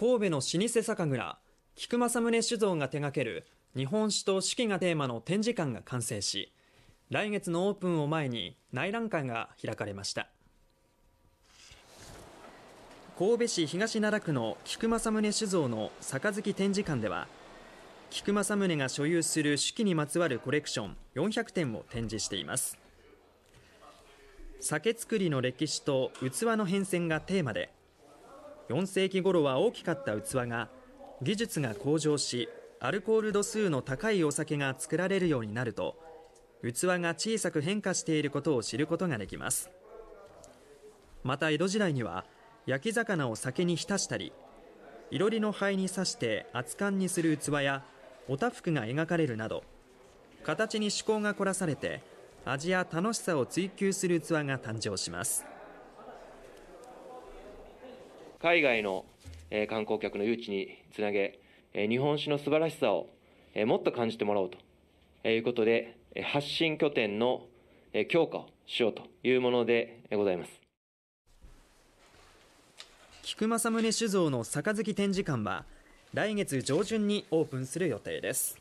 神戸の老舗酒蔵菊政宗酒造が手掛ける日本酒と四季がテーマの展示館が完成し来月のオープンを前に内覧会が開かれました神戸市東灘区の菊政宗酒造の杯展示館では菊政宗が所有する手記にまつわるコレクション400点を展示しています酒造りの歴史と器の変遷がテーマで4世紀頃は大きかった器が技術が向上しアルコール度数の高いお酒が作られるようになると器が小さく変化していることを知ることができますまた江戸時代には焼き魚を酒に浸したりいろりの灰に刺して熱燗にする器やおたふくが描かれるなど形に趣向が凝らされて味や楽しさを追求する器が誕生します海外の観光客の誘致につなげ、日本酒の素晴らしさをもっと感じてもらおうということで、発信拠点の強化をしようというものでございます。菊正宗酒造の杯展示館は来月上旬にオープンする予定です。